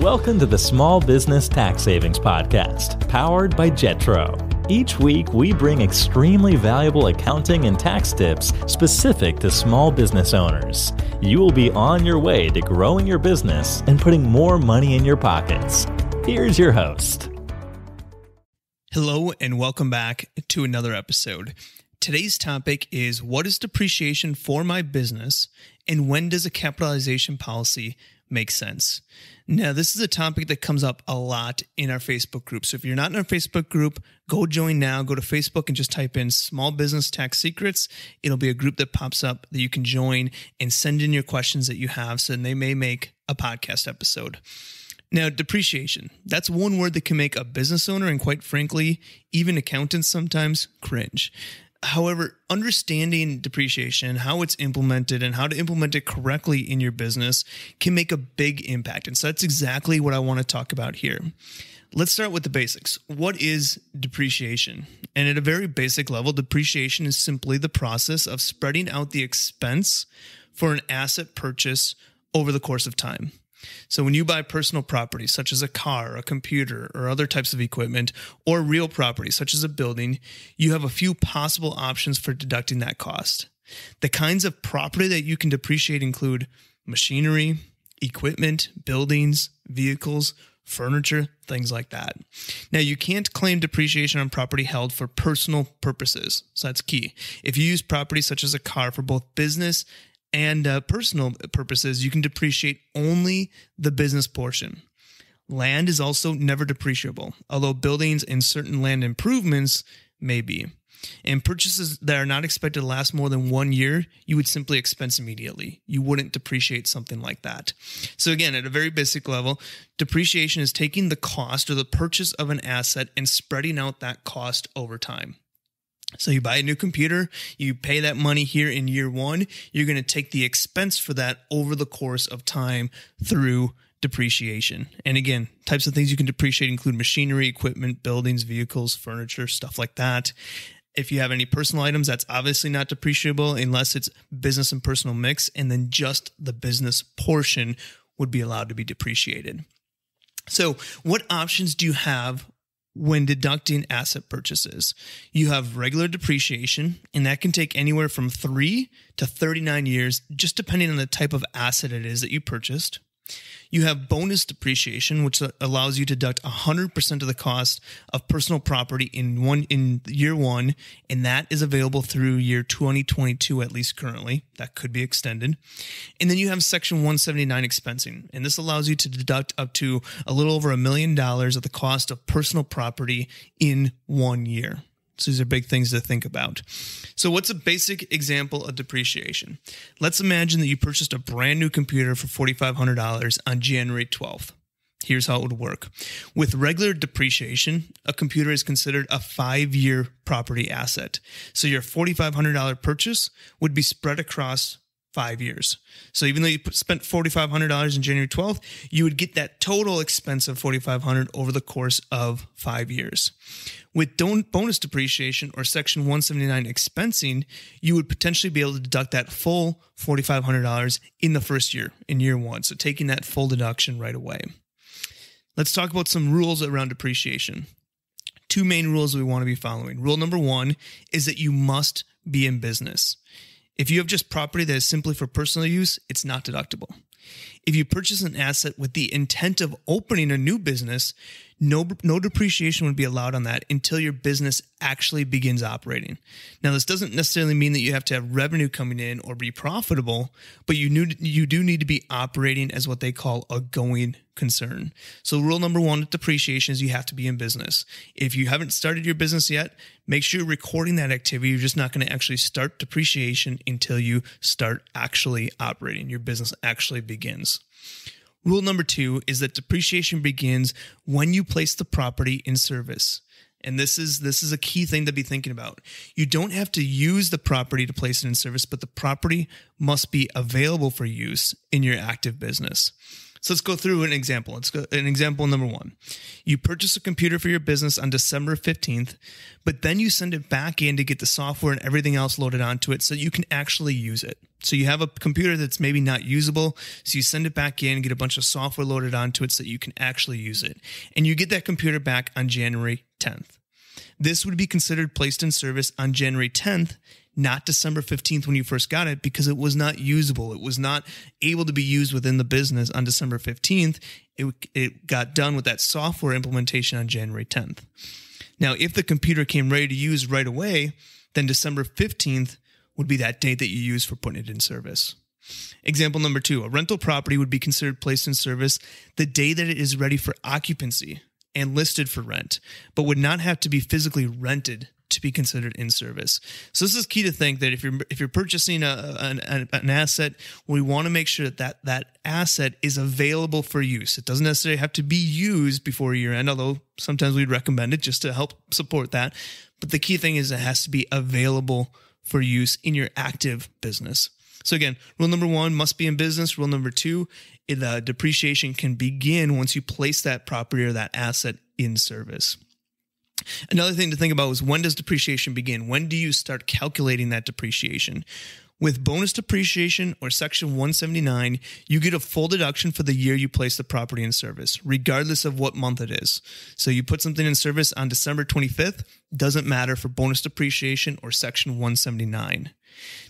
Welcome to the Small Business Tax Savings Podcast, powered by Jetro. Each week, we bring extremely valuable accounting and tax tips specific to small business owners. You will be on your way to growing your business and putting more money in your pockets. Here's your host. Hello, and welcome back to another episode. Today's topic is What is depreciation for my business, and when does a capitalization policy make sense? Now, this is a topic that comes up a lot in our Facebook group. So if you're not in our Facebook group, go join now. Go to Facebook and just type in small business tax secrets. It'll be a group that pops up that you can join and send in your questions that you have. So they may make a podcast episode. Now, depreciation. That's one word that can make a business owner and, quite frankly, even accountants sometimes cringe. However, understanding depreciation, how it's implemented, and how to implement it correctly in your business can make a big impact. And so that's exactly what I want to talk about here. Let's start with the basics. What is depreciation? And at a very basic level, depreciation is simply the process of spreading out the expense for an asset purchase over the course of time. So when you buy personal property, such as a car, a computer, or other types of equipment, or real property, such as a building, you have a few possible options for deducting that cost. The kinds of property that you can depreciate include machinery, equipment, buildings, vehicles, furniture, things like that. Now, you can't claim depreciation on property held for personal purposes, so that's key. If you use property such as a car for both business and uh, personal purposes, you can depreciate only the business portion. Land is also never depreciable, although buildings and certain land improvements may be. And purchases that are not expected to last more than one year, you would simply expense immediately. You wouldn't depreciate something like that. So, again, at a very basic level, depreciation is taking the cost or the purchase of an asset and spreading out that cost over time. So you buy a new computer, you pay that money here in year one, you're going to take the expense for that over the course of time through depreciation. And again, types of things you can depreciate include machinery, equipment, buildings, vehicles, furniture, stuff like that. If you have any personal items, that's obviously not depreciable unless it's business and personal mix, and then just the business portion would be allowed to be depreciated. So, what options do you have when deducting asset purchases. You have regular depreciation, and that can take anywhere from three to 39 years, just depending on the type of asset it is that you purchased. You have bonus depreciation, which allows you to deduct 100% of the cost of personal property in one in year one, and that is available through year 2022 at least currently. That could be extended. And then you have Section 179 expensing, and this allows you to deduct up to a little over a million dollars of the cost of personal property in one year. So these are big things to think about. So, what's a basic example of depreciation? Let's imagine that you purchased a brand new computer for $4,500 on January 12th. Here's how it would work. With regular depreciation, a computer is considered a five year property asset. So your $4,500 purchase would be spread across five years. So even though you spent forty five hundred dollars in January twelfth, you would get that total expense of forty five hundred over the course of five years. With bonus depreciation or Section one seventy nine expensing, you would potentially be able to deduct that full forty five hundred dollars in the first year, in year one. So taking that full deduction right away. Let's talk about some rules around depreciation. Two main rules we want to be following. Rule number one is that you must be in business if you have just property that is simply for personal use, it's not deductible. If you purchase an asset with the intent of opening a new business, no, no depreciation would be allowed on that until your business actually begins operating. Now, this doesn't necessarily mean that you have to have revenue coming in or be profitable, but you, you do need to be operating as what they call a going concern. So, rule number one with depreciation is you have to be in business. If you haven't started your business yet, make sure you're recording that activity. You're just not going to actually start depreciation until you start actually operating, your business actually begins. Rule number two is that depreciation begins when you place the property in service. And this is this is a key thing to be thinking about. You don't have to use the property to place it in service, but the property must be available for use in your active business. So let's go through an example. Let's go an example number one. You purchase a computer for your business on December 15th, but then you send it back in to get the software and everything else loaded onto it so you can actually use it. So you have a computer that's maybe not usable. So you send it back in, get a bunch of software loaded onto it so you can actually use it. And you get that computer back on January 10th. This would be considered placed in service on January 10th, not December 15th when you first got it, because it was not usable. It was not able to be used within the business on December 15th. It, it got done with that software implementation on January 10th. Now, if the computer came ready to use right away, then December 15th would be that date that you use for putting it in service. Example number two a rental property would be considered placed in service the day that it is ready for occupancy and listed for rent, but would not have to be physically rented to be considered in service. So this is key to think that if you're if you're purchasing a, an, an asset, we want to make sure that, that that asset is available for use. It doesn't necessarily have to be used before year end, although sometimes we'd recommend it just to help support that. But the key thing is it has to be available for use in your active business. So again, rule number one must be in business. Rule number two the uh, depreciation can begin once you place that property or that asset in service. Another thing to think about is when does depreciation begin? When do you start calculating that depreciation? With bonus depreciation or section 179, you get a full deduction for the year you place the property in service, regardless of what month it is. So you put something in service on December 25th, doesn't matter for bonus depreciation or section 179.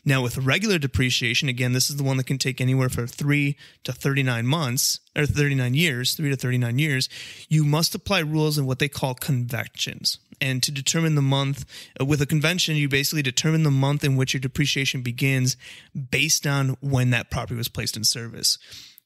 Now, with regular depreciation, again, this is the one that can take anywhere from three to 39 months or 39 years, three to 39 years, you must apply rules in what they call conventions. And to determine the month uh, with a convention, you basically determine the month in which your depreciation begins based on when that property was placed in service.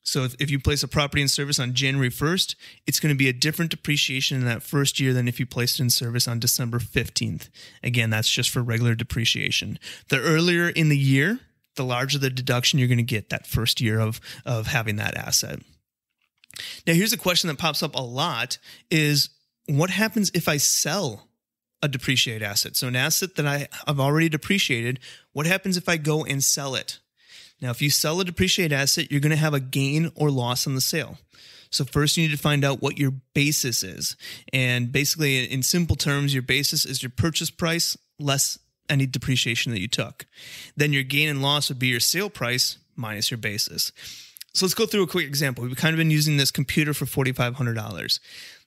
So if, if you place a property in service on January 1st, it's going to be a different depreciation in that first year than if you placed it in service on December 15th. Again, that's just for regular depreciation. The earlier in the year, the larger the deduction you're going to get that first year of, of having that asset. Now, here's a question that pops up a lot is what happens if I sell a depreciated asset? So an asset that I have already depreciated, what happens if I go and sell it? Now, if you sell a depreciated asset, you're going to have a gain or loss on the sale. So first you need to find out what your basis is. And basically in simple terms, your basis is your purchase price less any depreciation that you took. Then your gain and loss would be your sale price minus your basis. So let's go through a quick example. We've kind of been using this computer for $4,500.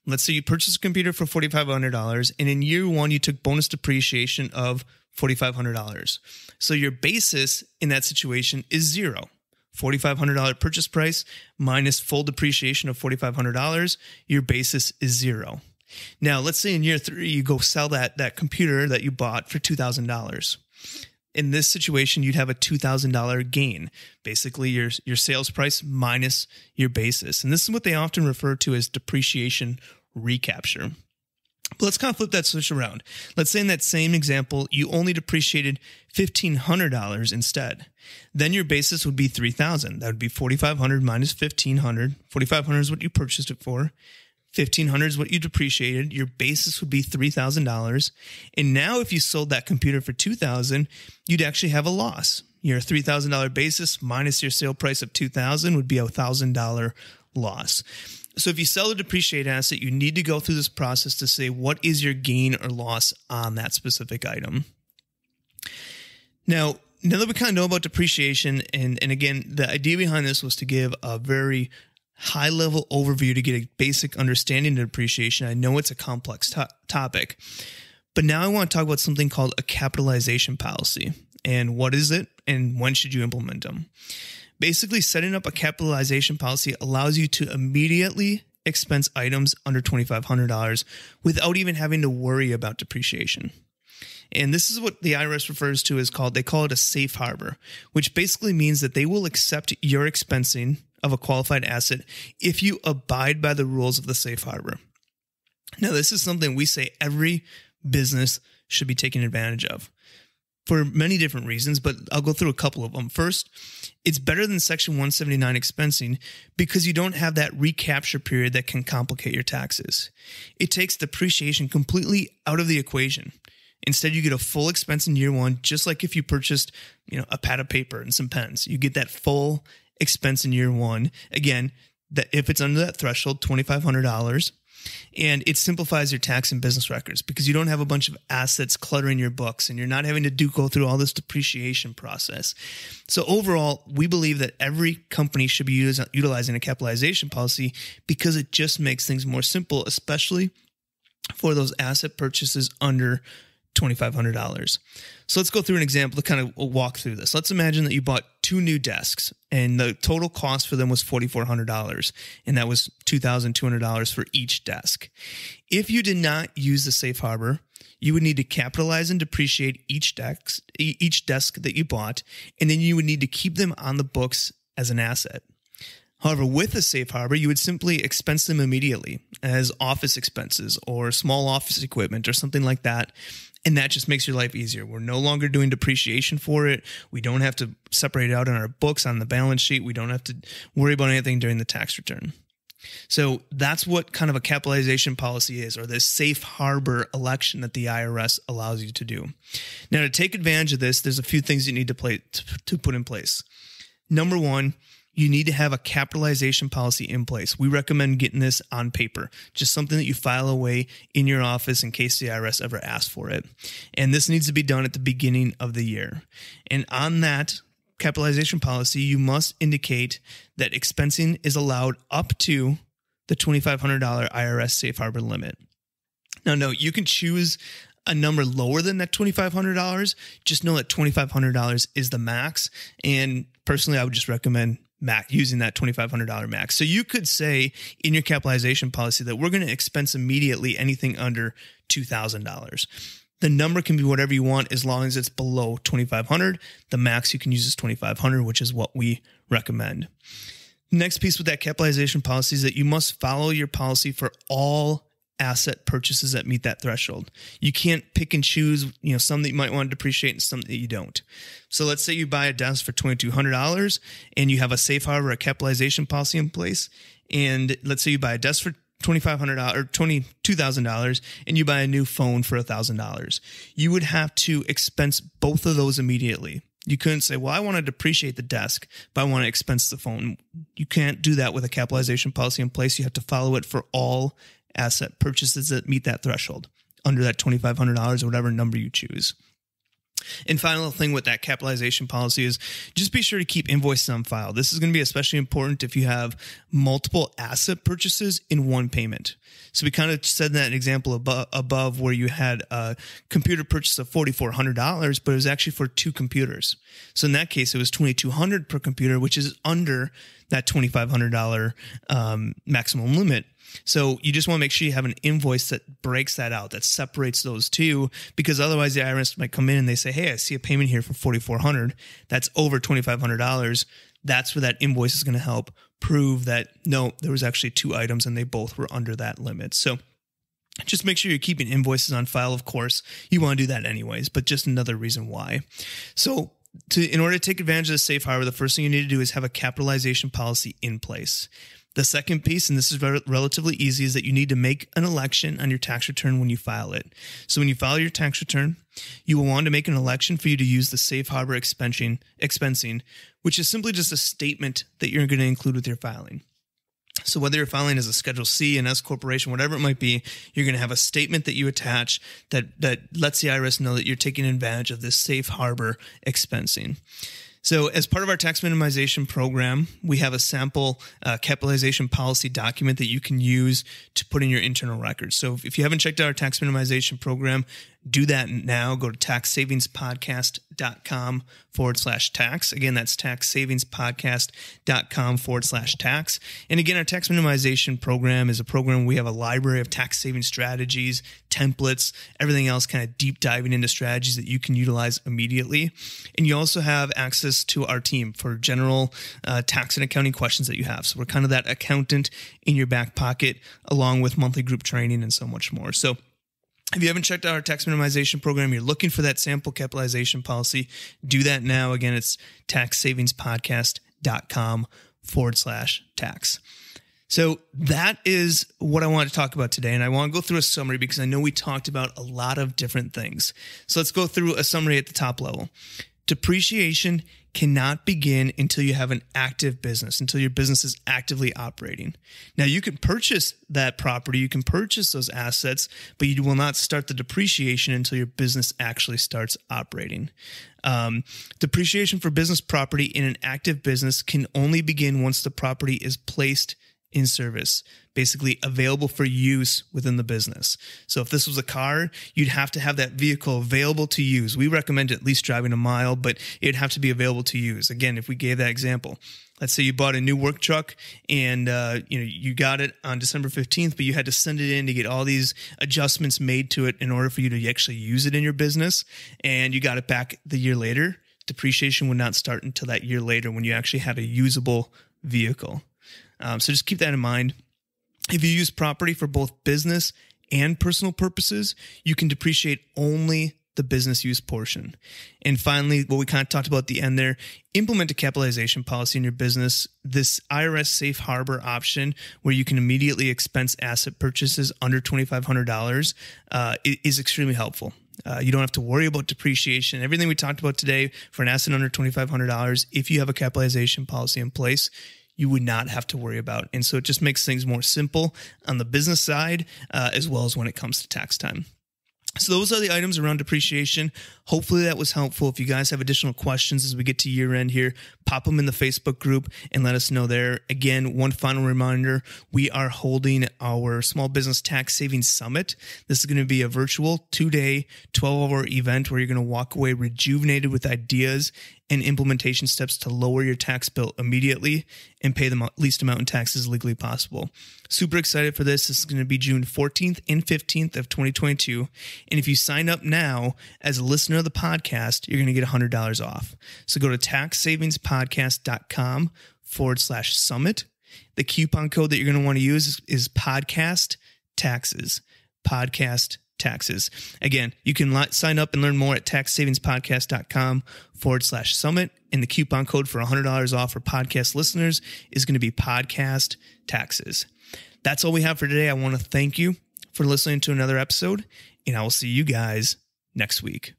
Let's say you purchased a computer for $4,500 and in year one, you took bonus depreciation of $4,500. So your basis in that situation is zero. $4,500 purchase price minus full depreciation of $4,500, your basis is zero. Now, let's say in year three, you go sell that, that computer that you bought for $2,000. In this situation, you'd have a $2,000 gain, basically your, your sales price minus your basis. And this is what they often refer to as depreciation recapture. But let's kind of flip that switch around. Let's say in that same example, you only depreciated $1,500 instead. Then your basis would be 3000 That would be 4500 minus 1500 4500 is what you purchased it for. 1500 is what you depreciated. Your basis would be $3,000. And now if you sold that computer for 2000 you'd actually have a loss. Your $3,000 basis minus your sale price of 2000 would be a $1,000 loss. So if you sell a depreciated asset, you need to go through this process to say what is your gain or loss on that specific item. Now, now that we kind of know about depreciation, and, and again, the idea behind this was to give a very high level overview to get a basic understanding of depreciation. I know it's a complex to- topic, but now I want to talk about something called a capitalization policy and what is it and when should you implement them. Basically, setting up a capitalization policy allows you to immediately expense items under $2,500 without even having to worry about depreciation. And this is what the IRS refers to as called, they call it a safe harbor, which basically means that they will accept your expensing of a qualified asset if you abide by the rules of the safe harbor. Now, this is something we say every business should be taking advantage of for many different reasons, but I'll go through a couple of them. First, it's better than Section 179 expensing because you don't have that recapture period that can complicate your taxes. It takes depreciation completely out of the equation. Instead, you get a full expense in year one, just like if you purchased, you know, a pad of paper and some pens. You get that full expense in year one. Again, that if it's under that threshold, twenty five hundred dollars, and it simplifies your tax and business records because you don't have a bunch of assets cluttering your books and you're not having to do go through all this depreciation process. So overall, we believe that every company should be util utilizing a capitalization policy because it just makes things more simple, especially for those asset purchases under $2,500. So let's go through an example to kind of walk through this. Let's imagine that you bought two new desks and the total cost for them was $4,400 and that was $2,200 for each desk. If you did not use the safe harbor, you would need to capitalize and depreciate each desk, each desk that you bought, and then you would need to keep them on the books as an asset. However, with a safe harbor, you would simply expense them immediately as office expenses or small office equipment or something like that and that just makes your life easier. We're no longer doing depreciation for it. We don't have to separate it out in our books, on the balance sheet. We don't have to worry about anything during the tax return. So that's what kind of a capitalization policy is, or this safe harbor election that the IRS allows you to do. Now, to take advantage of this, there's a few things you need to, play, to put in place. Number one, you need to have a capitalization policy in place. We recommend getting this on paper, just something that you file away in your office in case the IRS ever asks for it. And this needs to be done at the beginning of the year. And on that capitalization policy, you must indicate that expensing is allowed up to the $2,500 IRS safe harbor limit. Now, no, you can choose a number lower than that $2,500. Just know that $2,500 is the max. And personally, I would just recommend max using that $2500 max so you could say in your capitalization policy that we're going to expense immediately anything under $2000 the number can be whatever you want as long as it's below 2500 the max you can use is 2500 which is what we recommend next piece with that capitalization policy is that you must follow your policy for all asset purchases that meet that threshold. You can't pick and choose, you know, some that you might want to depreciate and some that you don't. So let's say you buy a desk for $2,200 and you have a safe harbor, a capitalization policy in place. And let's say you buy a desk for $2,500 or $22,000 and you buy a new phone for $1,000. You would have to expense both of those immediately. You couldn't say, well, I want to depreciate the desk, but I want to expense the phone. You can't do that with a capitalization policy in place. You have to follow it for all asset purchases that meet that threshold under that $2,500 or whatever number you choose. And final thing with that capitalization policy is just be sure to keep invoices on file. This is going to be especially important if you have multiple asset purchases in one payment. So we kind of said that example above, above where you had a computer purchase of $4,400, but it was actually for two computers. So in that case, it was 2200 per computer, which is under that $2,500 um, maximum limit. So you just want to make sure you have an invoice that breaks that out, that separates those two, because otherwise the IRS might come in and they say, "Hey, I see a payment here for forty four hundred. That's over twenty five hundred dollars. That's where that invoice is going to help prove that no, there was actually two items and they both were under that limit." So just make sure you're keeping invoices on file. Of course, you want to do that anyways, but just another reason why. So to, in order to take advantage of the safe harbor, the first thing you need to do is have a capitalization policy in place. The second piece, and this is re relatively easy, is that you need to make an election on your tax return when you file it. So when you file your tax return, you will want to make an election for you to use the safe harbor expensing, expensing which is simply just a statement that you're going to include with your filing. So whether you're filing as a Schedule C, an S corporation, whatever it might be, you're going to have a statement that you attach that that lets the IRS know that you're taking advantage of this safe harbor expensing. So, as part of our tax minimization program, we have a sample uh, capitalization policy document that you can use to put in your internal records. So, if you haven't checked out our tax minimization program, do that now. Go to taxsavingspodcast.com forward slash tax. Again, that's taxsavingspodcast.com forward slash tax. And again, our tax minimization program is a program we have a library of tax saving strategies, templates, everything else, kind of deep diving into strategies that you can utilize immediately. And you also have access to our team for general uh, tax and accounting questions that you have. So we're kind of that accountant in your back pocket, along with monthly group training and so much more. So, if you haven't checked out our tax minimization program, you're looking for that sample capitalization policy, do that now. Again, it's taxsavingspodcast.com forward slash tax. So that is what I want to talk about today. And I want to go through a summary because I know we talked about a lot of different things. So let's go through a summary at the top level. Depreciation cannot begin until you have an active business, until your business is actively operating. Now, you can purchase that property, you can purchase those assets, but you will not start the depreciation until your business actually starts operating. Um, depreciation for business property in an active business can only begin once the property is placed in service, basically available for use within the business. So if this was a car, you'd have to have that vehicle available to use. We recommend at least driving a mile, but it'd have to be available to use. Again, if we gave that example, let's say you bought a new work truck and uh, you know you got it on December 15th, but you had to send it in to get all these adjustments made to it in order for you to actually use it in your business, and you got it back the year later. Depreciation would not start until that year later when you actually had a usable vehicle. Um, so just keep that in mind. If you use property for both business and personal purposes, you can depreciate only the business use portion. And finally, what we kind of talked about at the end there, implement a capitalization policy in your business. This IRS safe harbor option where you can immediately expense asset purchases under $2,500 uh, is extremely helpful. Uh, you don't have to worry about depreciation. Everything we talked about today for an asset under $2,500, if you have a capitalization policy in place, you would not have to worry about. And so it just makes things more simple on the business side, uh, as well as when it comes to tax time. So those are the items around depreciation. Hopefully that was helpful. If you guys have additional questions as we get to year end here, pop them in the Facebook group and let us know there. Again, one final reminder, we are holding our small business tax savings summit. This is going to be a virtual two day, 12 hour event where you're going to walk away rejuvenated with ideas and implementation steps to lower your tax bill immediately and pay the least amount in taxes legally possible. Super excited for this. This is going to be June 14th and 15th of 2022. And if you sign up now as a listener of the podcast, you're going to get $100 off. So go to taxsavingspodcast.com forward slash summit. The coupon code that you're going to want to use is, is podcast taxes, podcast taxes. Again, you can sign up and learn more at taxsavingspodcast.com forward slash summit. And the coupon code for $100 off for podcast listeners is going to be podcast taxes. That's all we have for today. I want to thank you for listening to another episode, and I will see you guys next week.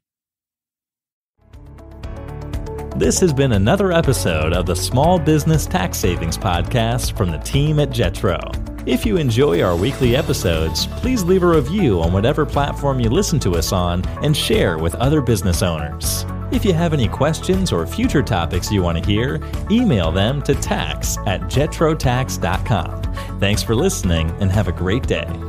This has been another episode of the Small Business Tax Savings Podcast from the team at Jetro. If you enjoy our weekly episodes, please leave a review on whatever platform you listen to us on and share with other business owners. If you have any questions or future topics you want to hear, email them to tax at jetrotax.com. Thanks for listening and have a great day.